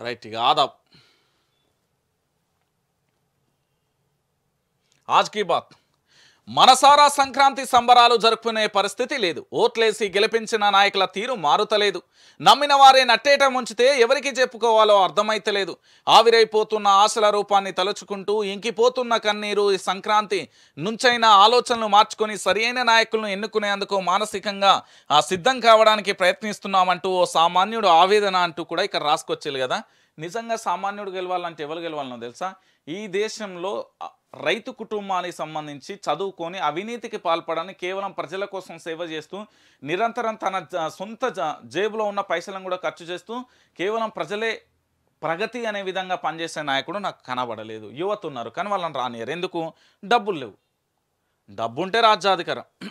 right आदाब आज की बात మనసారా సంక్రాంతి సంబరాలు జరుపుకునే పరిస్థితి లేదు ఓట్లేసి గెలిపించిన నాయకుల తీరు మారుతలేదు నమ్మిన వారే నట్టేట ముంచితే ఎవరికి చెప్పుకోవాలో అర్థమైతలేదు ఆవిరైపోతున్న ఆశల రూపాన్ని తలుచుకుంటూ ఇంకిపోతున్న కన్నీరు ఈ సంక్రాంతి నుంచైనా ఆలోచనలు మార్చుకొని సరియైన నాయకులను ఎన్నుకునేందుకు మానసికంగా సిద్ధం కావడానికి ప్రయత్నిస్తున్నామంటూ ఓ సామాన్యుడు ఆవేదన అంటూ కూడా ఇక్కడ రాసుకొచ్చేది కదా నిజంగా సామాన్యుడు గెలవాలంటే ఎవరు గెలవాలనో తెలుసా ఈ దేశంలో రైతు కుటుంబానికి సంబంధించి చదువుకొని అవినీతికి పాల్పడని కేవలం ప్రజల కోసం సేవ చేస్తూ నిరంతరం తన సొంత జేబులో ఉన్న పైసలను కూడా ఖర్చు చేస్తూ కేవలం ప్రజలే ప్రగతి అనే విధంగా పనిచేసే నాయకుడు నాకు కనబడలేదు యువత ఉన్నారు కానీ వాళ్ళని రానియరు ఎందుకు డబ్బులు లేవు డబ్బుంటే రాజ్యాధికారం